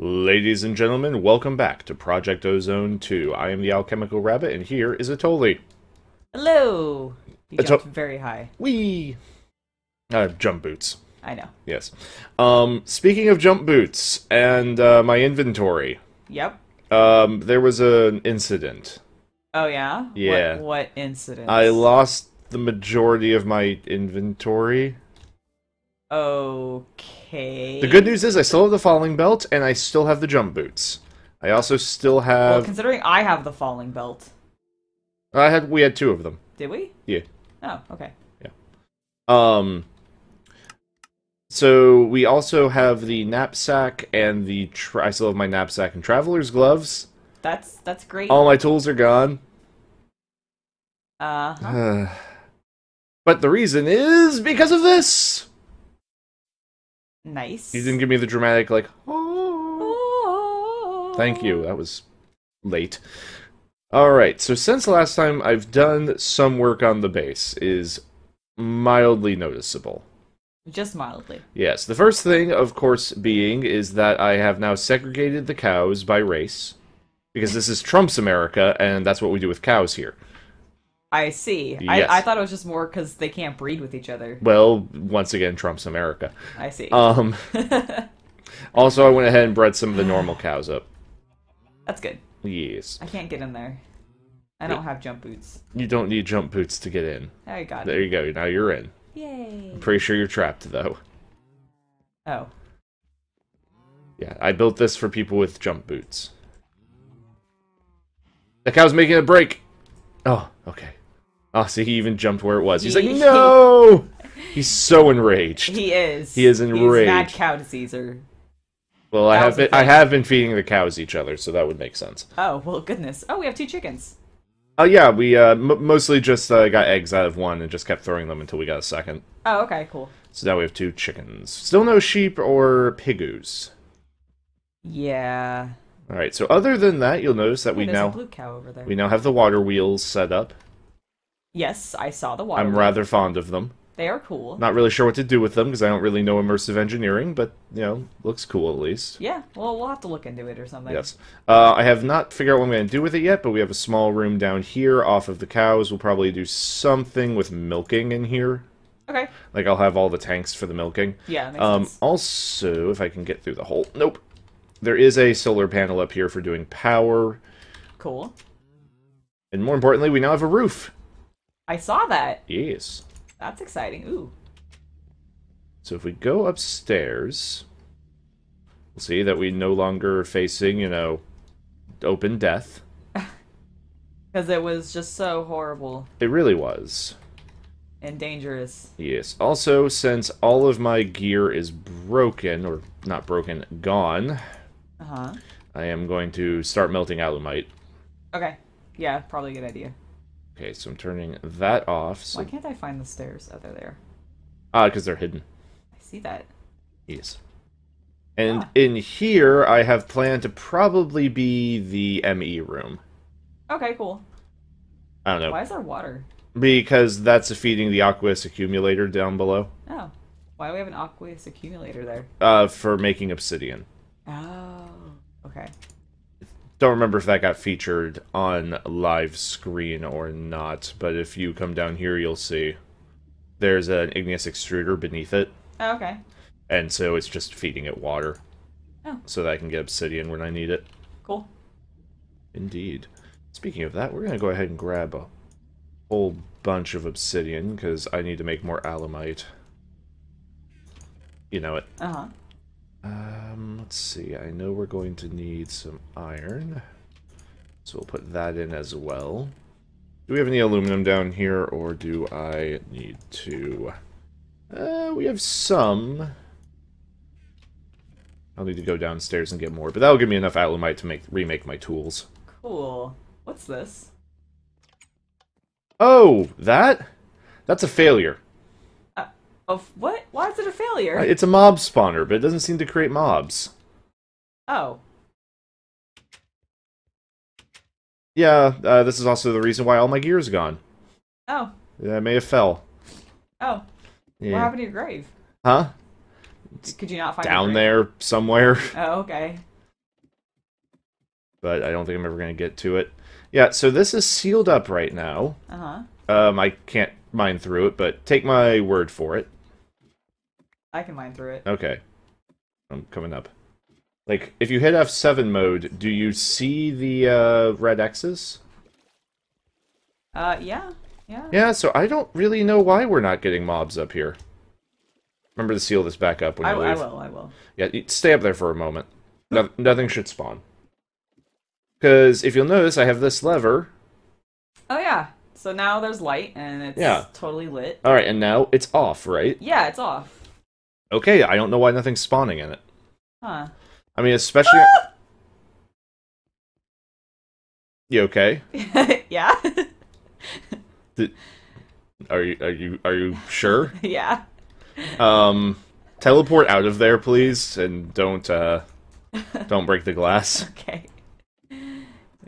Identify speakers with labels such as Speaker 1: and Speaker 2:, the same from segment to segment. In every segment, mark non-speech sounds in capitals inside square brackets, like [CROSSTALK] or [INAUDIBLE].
Speaker 1: Ladies and gentlemen, welcome back to Project Ozone 2. I am the Alchemical Rabbit, and here is Atoli. Hello! You jumped very high. Wee! Uh, jump boots. I know. Yes. Um, speaking of jump boots and uh, my inventory. Yep. Um, there was an incident. Oh, yeah? Yeah. What, what incident? I lost the majority of my inventory.
Speaker 2: Okay. The good news
Speaker 1: is I still have the falling belt and I still have the jump boots. I also still have. Well,
Speaker 2: considering I have the falling belt.
Speaker 1: I had we had two of them. Did we? Yeah.
Speaker 2: Oh, okay. Yeah.
Speaker 1: Um. So we also have the knapsack and the tra- I still have my knapsack and traveler's gloves.
Speaker 2: That's that's great. All my
Speaker 1: tools are gone. Uh. -huh. [SIGHS] but the reason is
Speaker 2: because of this. Nice.
Speaker 1: You didn't give me the dramatic like oh. Thank you. That was late. All right. So since the last time I've done some work on the base. is mildly noticeable.
Speaker 2: Just mildly.
Speaker 1: Yes. The first thing, of course, being is that I have now segregated the cows by race because this is Trump's America and that's what we do with cows here.
Speaker 2: I see. Yes. I, I, thought it was just more because they can't breed with each other.
Speaker 1: Well, once again, Trump's America. I see. Um, [LAUGHS] also, I went ahead and bred some of the normal cows up. That's good. Yes.
Speaker 2: I can't get in there. I don't have jump boots.
Speaker 1: You don't need jump boots to get in. I got There you go. Now you're in. Yay. I'm pretty sure you're trapped, though. Oh. Yeah, I built this for people with jump boots. The cow's making a break. Oh, okay. Oh, see, he even jumped where it was. He's he, like, [LAUGHS] no! He's so enraged. He is. He is enraged. He's mad
Speaker 2: cow diseaser.
Speaker 1: Well, I have been, I have been feeding the cows each other, so that would make sense.
Speaker 2: Oh well, goodness. Oh, we have two chickens.
Speaker 1: Oh uh, yeah, we uh, mostly just uh, got eggs out of one and just kept throwing them until we got a second.
Speaker 2: Oh, okay, cool.
Speaker 1: So now we have two chickens. Still no sheep or pigoos.
Speaker 2: Yeah.
Speaker 1: All right. So other than that, you'll notice that we now blue cow over there. we now have the water wheels set up.
Speaker 2: Yes, I saw the water. I'm rather
Speaker 1: fond of them. They are cool. Not really sure what to do with them because I don't really know immersive engineering, but you know, looks cool at least. Yeah,
Speaker 2: well, we'll have to look into it or something. Yes,
Speaker 1: uh, I have not figured out what I'm going to do with it yet, but we have a small room down here off of the cows. We'll probably do something with milking in here. Okay. Like I'll have all the tanks for the milking. Yeah. um. Sense. Also, if I can get through the hole. Nope. There is a solar panel up here for doing power. Cool. And more importantly, we now have a roof.
Speaker 2: I saw that. Yes. That's exciting. Ooh.
Speaker 1: So if we go upstairs, we'll see that we no longer are facing, you know, open death.
Speaker 2: Because [LAUGHS] it was just so horrible.
Speaker 1: It really was.
Speaker 2: And dangerous.
Speaker 1: Yes. Also, since all of my gear is broken, or not broken, gone, uh -huh. I am going to start melting alumite.
Speaker 2: Okay. Yeah, probably a good idea.
Speaker 1: Okay, so I'm turning that off. So... Why can't
Speaker 2: I find the stairs? Oh, there.
Speaker 1: Ah, because they're hidden. I see that. Yes. And ah. in here, I have planned to probably be the ME room. Okay, cool. I don't know. Why is there water? Because that's feeding the aqueous accumulator down below.
Speaker 2: Oh. Why do we have an aqueous accumulator there?
Speaker 1: Uh, for making obsidian.
Speaker 2: Oh, okay.
Speaker 1: Don't remember if that got featured on live screen or not, but if you come down here, you'll see there's an igneous extruder beneath it. Oh, okay. And so it's just feeding it water. Oh. So that I can get obsidian when I need it. Cool. Indeed. Speaking of that, we're going to go ahead and grab a whole bunch of obsidian because I need to make more alumite. You know it. Uh-huh. Um, let's see. I know we're going to need some iron. So we'll put that in as well. Do we have any aluminum down here, or do I need to... Uh, we have some. I'll need to go downstairs and get more, but that'll give me enough alumite to make remake my tools.
Speaker 2: Cool. What's this?
Speaker 1: Oh, that? That's a failure
Speaker 2: of what? Why is it a failure? Uh, it's
Speaker 1: a mob spawner, but it doesn't seem to create mobs. Oh. Yeah, uh, this is also the reason why all my gear is gone. Oh. Yeah, I may have fell. Oh. Yeah. What happened to your grave? Huh?
Speaker 2: Could you not find it? down
Speaker 1: there somewhere? [LAUGHS]
Speaker 2: Oh, okay.
Speaker 1: But I don't think I'm ever gonna get to it. Yeah, so this is sealed up right now. Uh huh. Um, I can't mine through it, but take my word for it.
Speaker 2: I can mine through it.
Speaker 1: Okay. I'm coming up. Like, if you hit F7 mode, do you see the uh, red X's?
Speaker 2: Uh, yeah. Yeah. Yeah,
Speaker 1: so I don't really know why we're not getting mobs up here. Remember to seal this back up when you I, leave. I will, I will. Yeah, stay up there for a moment. No, nothing should spawn. Because if you'll notice, I have this lever.
Speaker 2: Oh, yeah. So now there's light, and it's yeah. totally lit.
Speaker 1: All right, and now it's off, right?
Speaker 2: Yeah, it's off.
Speaker 1: Okay, I don't know why nothing's spawning in it. Huh. I mean, especially. Ah! You okay?
Speaker 2: [LAUGHS] yeah.
Speaker 1: Did... Are you are you are you sure? [LAUGHS] yeah. Um, teleport out of there, please, and don't uh, [LAUGHS] don't break the glass.
Speaker 2: okay.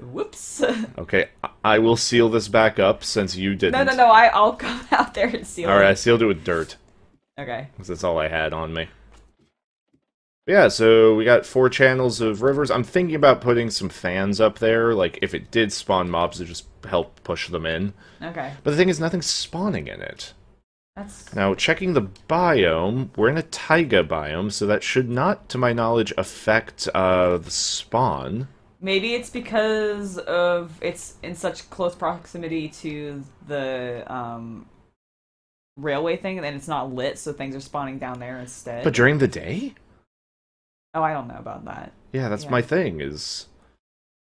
Speaker 2: Whoops.
Speaker 1: Okay, I will seal this back up since you didn't. No, no, no.
Speaker 2: I, I'll go out there and seal All it. All right, I
Speaker 1: sealed it with dirt. Okay. Because that's all I had on me. yeah, so we got four channels of rivers. I'm thinking about putting some fans up there. Like, if it did spawn mobs, to just help push them in. Okay. But the thing is, nothing's spawning in it. That's... Now, checking the biome, we're in a taiga biome, so that should not, to my knowledge, affect uh, the spawn.
Speaker 2: Maybe it's because of it's in such close proximity to the um, railway thing, and it's not lit, so things are spawning down there instead. But during the day? Oh, I don't know about that. Yeah, that's yeah. my
Speaker 1: thing. Is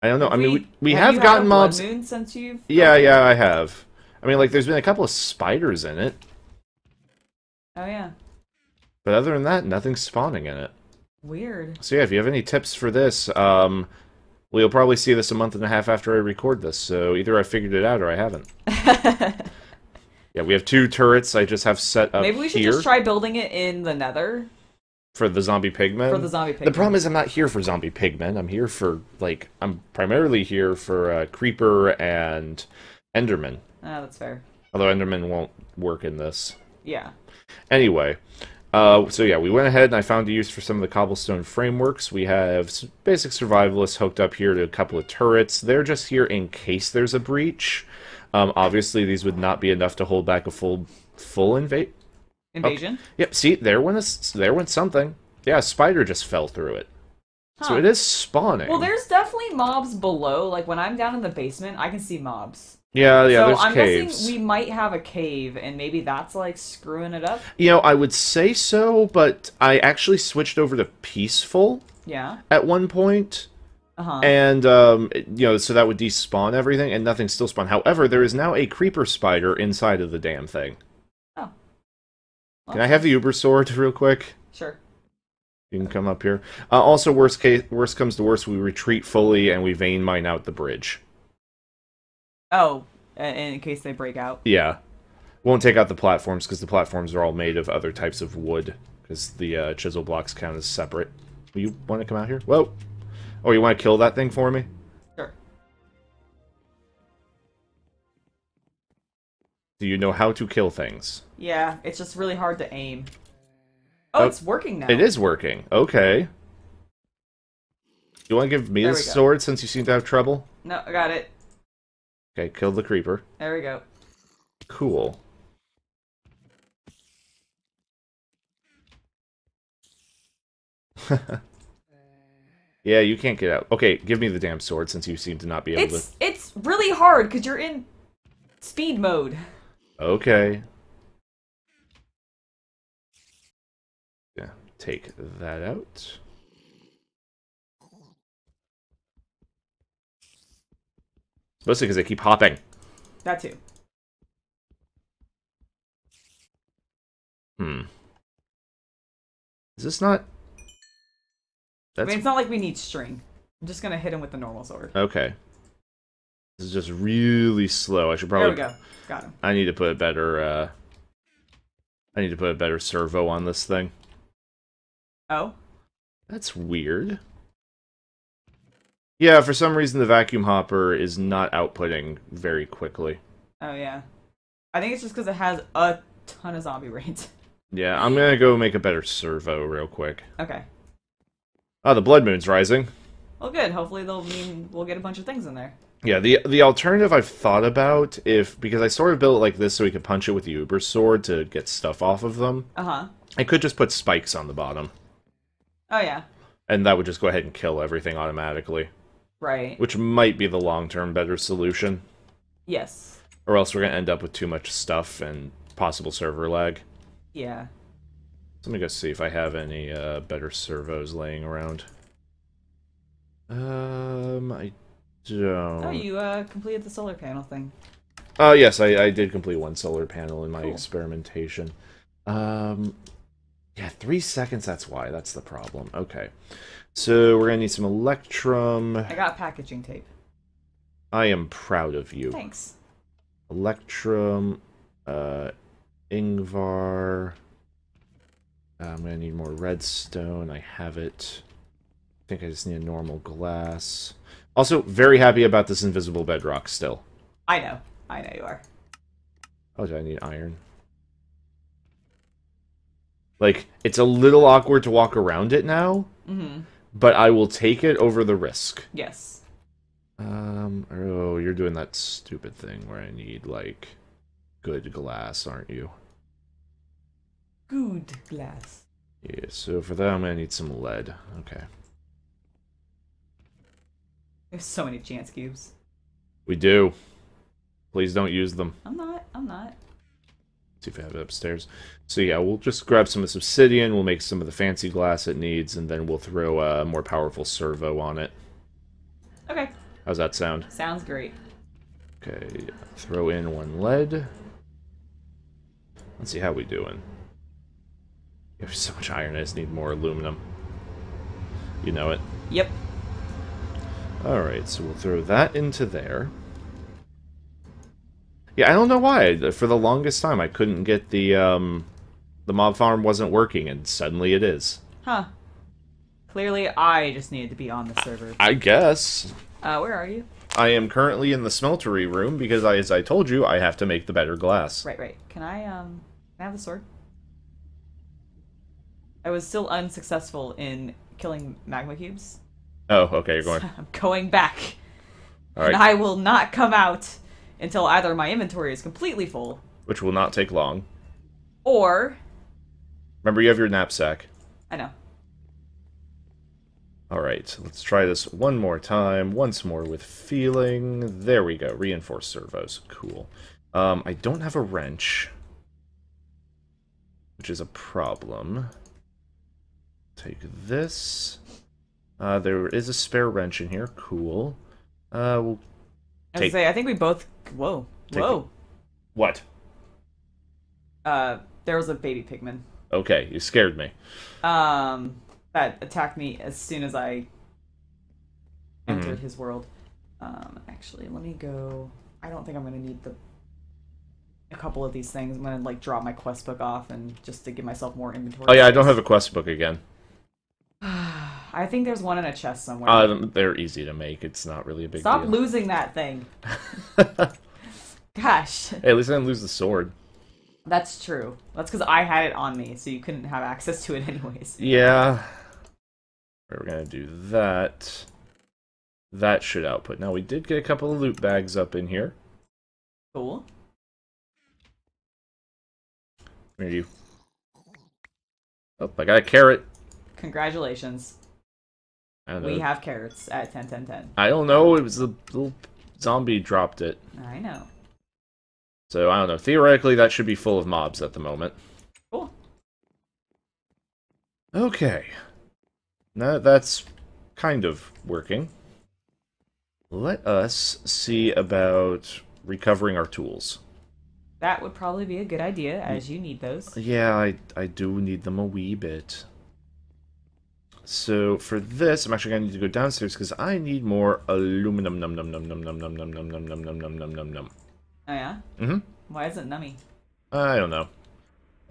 Speaker 1: I don't know. Have I mean, we, we have, have gotten mobs. Moon since you've. Yeah, yeah, I have. I mean, like, there's been a couple of spiders in it. Oh yeah. But other than that, nothing's spawning in it. Weird. So yeah, if you have any tips for this, um, well, you'll probably see this a month and a half after I record this. So either I figured it out or I haven't. [LAUGHS] Yeah, we have two turrets. I just have set up. Maybe we should here. just try
Speaker 2: building it in the Nether.
Speaker 1: For the zombie pigmen. For the zombie pigmen. The problem is I'm not here for zombie pigmen. I'm here for like I'm primarily here for uh, creeper and enderman. Ah, oh, that's fair. Although enderman won't work in this. Yeah. Anyway, uh, so yeah, we went ahead and I found a use for some of the cobblestone frameworks. We have basic survivalists hooked up here to a couple of turrets. They're just here in case there's a breach. Um, obviously, these would not be enough to hold back a full full invade invasion. Oh, yep. See, there went a, there went something. Yeah, a spider just fell through it. Huh. So it is spawning. Well,
Speaker 2: there's definitely mobs below. Like when I'm down in the basement, I can see mobs.
Speaker 1: Yeah, yeah. So there's I'm caves. guessing we
Speaker 2: might have a cave, and maybe that's like screwing it up.
Speaker 1: You know, I would say so, but I actually switched over to peaceful. Yeah. At one point, uh-huh. And um, you know, so that would despawn everything, and nothing still spawned. However, there is now a creeper spider inside of the damn thing. Oh. Well, can I have the Uber sword [LAUGHS] real quick? Sure. You can come up here. Uh, also, worst case, worst comes to worst, we retreat fully and we vein mine out the bridge.
Speaker 2: Oh, in case they break out.
Speaker 1: Yeah, won't take out the platforms because the platforms are all made of other types of wood because the uh, chisel blocks count as separate. you want to come out here? Whoa. Oh, you want to kill that thing for me? Sure. Do you know how to kill things?
Speaker 2: Yeah, it's just really hard to aim. Oh, oh it's working now. It is
Speaker 1: working. Okay. You want to give me the sword since you seem to have trouble?
Speaker 2: No, I got it.
Speaker 1: Okay, killed the creeper. There we go. Cool. [LAUGHS] Yeah, you can't get out. Okay, give me the damn sword since you seem to not be able it's, to.
Speaker 2: It's really hard because you're in speed mode.
Speaker 1: Okay. Yeah, take that out. Mostly because they keep hopping. That too. Hmm. Is this not that's... I mean, it's
Speaker 2: not like we need string. I'm just gonna hit him with the normal sword.
Speaker 1: Okay. This is just really slow. I should probably. There we go. Got him. I need to put a better. Uh, I need to put a better servo on this thing. Oh. That's weird. Yeah, for some reason the vacuum hopper is not outputting very quickly.
Speaker 2: Oh yeah. I think it's just because it has a ton of zombie [LAUGHS] raids.
Speaker 1: Yeah, I'm gonna go make a better servo real quick. Okay. Oh, the blood moon's rising.
Speaker 2: Well, good. Hopefully, they'll mean we'll get a bunch of things in there.
Speaker 1: Yeah, the the alternative I've thought about if because I sort of built it like this so we could punch it with the Uber sword to get stuff off of them. Uh huh. I could just put spikes on the bottom. Oh yeah. And that would just go ahead and kill everything automatically. Right. Which might be the long term better solution. Yes. Or else we're gonna end up with too much stuff and possible server lag. Yeah. Let me go see if I have any uh, better servos laying around. Um, I don't. Oh, you
Speaker 2: uh, completed the solar panel thing.
Speaker 1: Oh, uh, yes, I, I did complete one solar panel in my cool. experimentation. Um, yeah, three seconds, that's why. That's the problem. Okay. So we're going to need some Electrum. I
Speaker 2: got packaging tape.
Speaker 1: I am proud of you. Thanks. Electrum, uh, Ingvar. I'm um, gonna need more redstone. I have it. I think I just need a normal glass. Also, very happy about this invisible bedrock still. I know. I know you are. Oh, do I need iron? Like, it's a little awkward to walk around it now, mm -hmm. but I will take it over the risk. Yes. Um, oh, you're doing that stupid thing where I need, like, good glass, aren't you?
Speaker 2: Good glass.
Speaker 1: Yeah, so for that I'm gonna need some lead. Okay.
Speaker 2: There's so many chance cubes.
Speaker 1: We do. Please don't use them.
Speaker 2: I'm not. I'm not. Let's
Speaker 1: see if I have it upstairs. So yeah, we'll just grab some of this obsidian, we'll make some of the fancy glass it needs, and then we'll throw a more powerful servo on it. Okay. How's that sound?
Speaker 2: Sounds great.
Speaker 1: Okay, throw in one lead. Let's see how we doing. There's so much iron, I just need more aluminum. You know it. Yep. Alright, so we'll throw that into there. Yeah, I don't know why. For the longest time, I couldn't get the, um... The mob farm wasn't working, and suddenly it is.
Speaker 2: Huh. Clearly, I just needed to be on the server.
Speaker 1: I guess.
Speaker 2: Uh, where are you?
Speaker 1: I am currently in the smeltery room because, I, as I told you, I have to make the better glass.
Speaker 2: Right, right. Can I, um... Can I have the sword? I was still unsuccessful in killing magma cubes.
Speaker 1: Oh, okay, you're going. So [LAUGHS]
Speaker 2: I'm going back. All right. And I will not come out until either my inventory is completely full,
Speaker 1: which will not take long, or. Remember, you have your knapsack. I know. All right, let's try this one more time, once more with feeling. There we go, reinforced servos, cool. Um, I don't have a wrench, which is a problem. Take this. Uh, there is a spare wrench in here. Cool. Uh, we'll take... I
Speaker 2: say, I think we both. Whoa, take whoa. What? Uh, there was a baby pigman.
Speaker 1: Okay, you scared me.
Speaker 2: Um, that attacked me as soon as I mm-hmm. entered mm -hmm. his world. Um, actually, let me go. I don't think I'm gonna need the a couple of these things. I'm gonna like drop my quest book off and just to give myself more inventory. Oh yeah, space. I don't have
Speaker 1: a quest book again.
Speaker 2: I think there's one in a chest somewhere. Uh,
Speaker 1: they're easy to make. It's not really a big Stop deal. losing
Speaker 2: that thing. [LAUGHS] Gosh. Hey,
Speaker 1: at least I didn't lose the sword.
Speaker 2: That's true. That's because I had it on me, so you couldn't have access to it [LAUGHS] anyways.
Speaker 1: Yeah. we're going to do that. That should output. Now, we did get a couple of loot bags up in here. Cool. Where are you. Oh, I got a carrot.
Speaker 2: Congratulations. We have carrots at 10, 10, 10.
Speaker 1: I don't know. It was the little zombie dropped it. I know. So, I don't know. Theoretically, that should be full of mobs at the moment. Cool. Okay. Now that's kind of working. Let us see about recovering our tools.
Speaker 2: That would probably be a good idea, as you need those.
Speaker 1: Yeah, I, I do need them a wee bit. So for this, I'm actually going to need to go downstairs because I need more aluminum num num num num num num num num num num num num num num num. Oh yeah. Mhm.
Speaker 2: Why is it nummy?
Speaker 1: I don't know.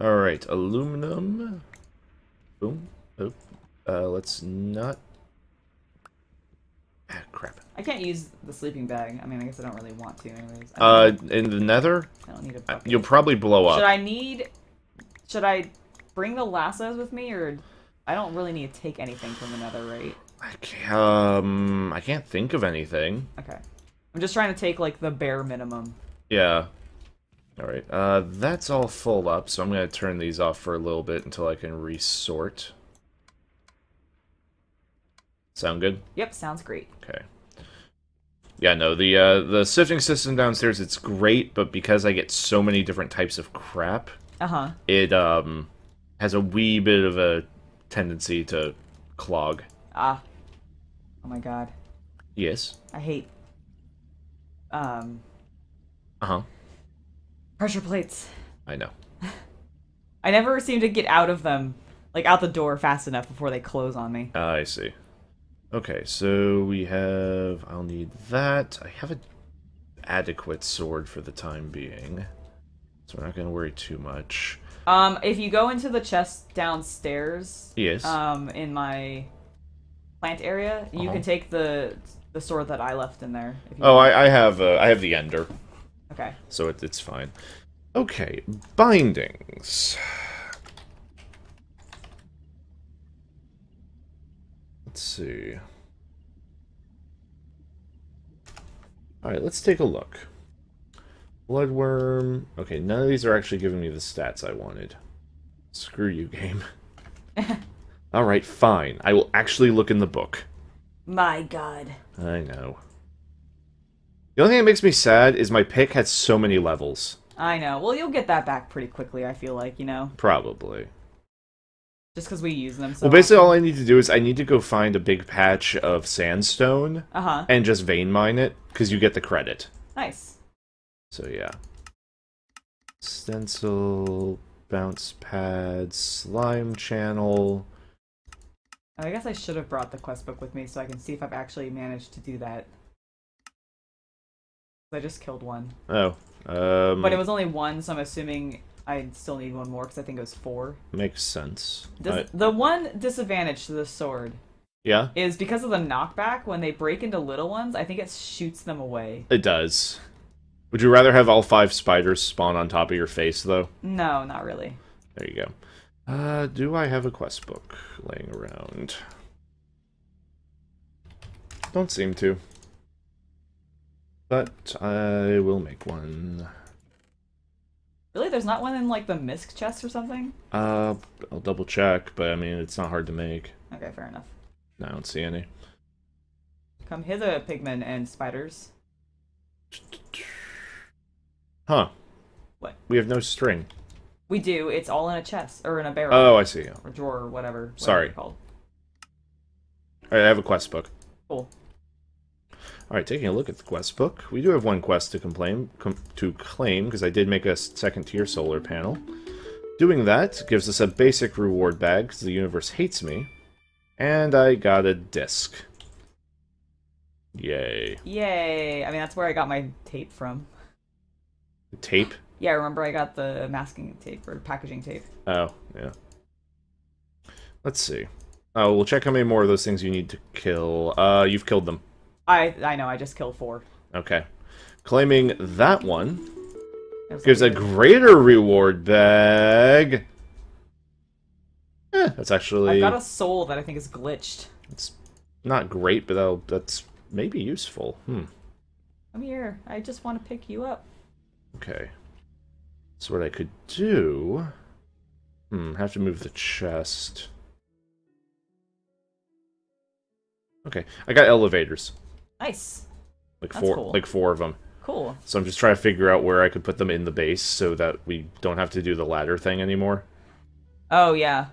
Speaker 1: All right, aluminum. Boom. Oh, uh, let's not.
Speaker 2: Ah, crap. I can't use the sleeping bag. I mean, I guess I don't really want to, anyways. Uh,
Speaker 1: in the Nether. I don't need a bucket. You'll probably blow up. Should
Speaker 2: I need? Should I bring the lassos with me or I don't really need to take anything from another, right? I
Speaker 1: can't, um, I can't think of anything. Okay.
Speaker 2: I'm just trying to take, like, the bare minimum.
Speaker 1: Yeah. Alright, uh, that's all full up, so I'm going to turn these off for a little bit until I can resort. Sound good?
Speaker 2: Yep, sounds great.
Speaker 1: Okay. Yeah, no, the uh, the sifting system downstairs, it's great, but because I get so many different types of crap, uh-huh. it um has a wee bit of a tendency to clog. Ah. Oh my god. Yes.
Speaker 2: I hate. Um. Uh huh. Pressure plates. I know. [LAUGHS] I never seem to get out of them, like out the door fast enough before they close on me.
Speaker 1: Uh, I see. Okay, so we have. I'll need that. I have an adequate sword for the time being, so we're not going to worry too much.
Speaker 2: Um, if you go into the chest downstairs, yes. Um, in my plant area, uh -huh. you can uh-huh. take the the sword that I left in there.
Speaker 1: oh, I, I, have uh, I have the Ender. Okay. So it, it's fine. Okay, bindings. Let's see. All right, let's take a look. Bloodworm. Okay, none of these are actually giving me the stats I wanted. Screw you, game. [LAUGHS] All right, fine. I will actually look in the book.
Speaker 2: My god.
Speaker 1: I know. The only thing that makes me sad is my pick had so many levels.
Speaker 2: I know. Well, you'll get that back pretty quickly, I feel like, you know?
Speaker 1: Probably.
Speaker 2: Just because we use them so Well, basically often.
Speaker 1: all I need to do is I need to go find a big patch of sandstone uh -huh. and just vein mine it, because you get the credit. Nice. So yeah. Stencil, bounce pad, slime channel.
Speaker 2: I guess I should have brought the quest book with me so I can see if I've actually managed to do that. I just killed one.
Speaker 1: Oh. Um, but it was
Speaker 2: only one, so I'm assuming I still need one more because I think it was four.
Speaker 1: Makes sense. I...
Speaker 2: The one disadvantage to the sword. Yeah. Is because of the knockback, when they break into little ones, I think it shoots them away.
Speaker 1: It does. Would you rather have all five spiders spawn on top of your face, though? No, not really. There you go. Uh, do I have a quest book laying around? Don't seem to. But I will make one.
Speaker 2: Really? There's not one in, like, the misc chest or something?
Speaker 1: Uh, I'll double check, but, I mean, it's not hard to make. Okay, fair enough. No, I don't see any.
Speaker 2: Come hither, pigmen and spiders. [LAUGHS]
Speaker 1: Huh. What? We have no string.
Speaker 2: We do. It's all in a chest or in a barrel. Oh, I see. Or drawer or whatever. Sorry.
Speaker 1: All right, I have a quest book. Cool. All right, taking a look at the quest book, we do have one quest to complain to claim because I did make a second tier solar panel. Doing that gives us a basic reward bag because the universe hates me, and I got a disc. Yay!
Speaker 2: Yay! I mean, that's where I got my tape from. The tape? Yeah, I remember I got the masking tape or packaging tape.
Speaker 1: Oh, yeah. Let's see. Oh, we'll check how many more of those things you need to kill. Uh, you've killed them.
Speaker 2: I I know, I just killed four.
Speaker 1: Okay. Claiming that one gives like a greater reward bag. Eh, that's actually... I've got a
Speaker 2: soul that I think is glitched. It's
Speaker 1: not great, but that'll, that's maybe useful. Hmm.
Speaker 2: Come here. I just want to pick you up.
Speaker 1: Okay. So what I could do... Hmm, have to move the chest. Okay, I got elevators. Nice. Like four, cool. like four of them. Cool. So I'm just trying to figure out where I could put them in the base so that we don't have to do the ladder thing anymore. Oh yeah.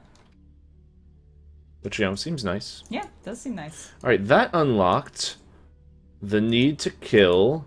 Speaker 1: Which you know seems nice.
Speaker 2: Yeah, does seem nice.
Speaker 1: All right, that unlocked the need to kill